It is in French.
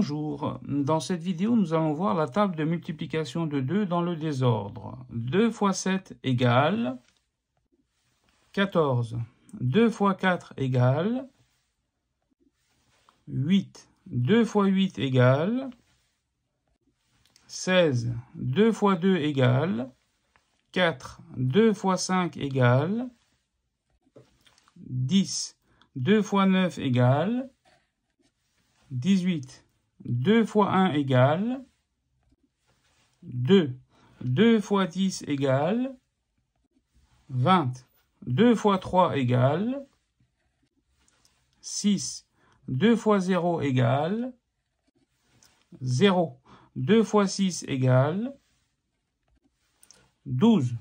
Bonjour, dans cette vidéo nous allons voir la table de multiplication de 2 dans le désordre. 2 x 7 égale 14. 2 x 4 égale 8. 2 x 8 égale 16. 2 x 2 égale 4. 2 x 5 égale 10. 2 x 9 égale 18. 2 fois 1 égale 2. 2 fois 10 égale 20. 2 fois 3 égale 6. 2 fois 0 égale 0. 2 fois 6 égale 12.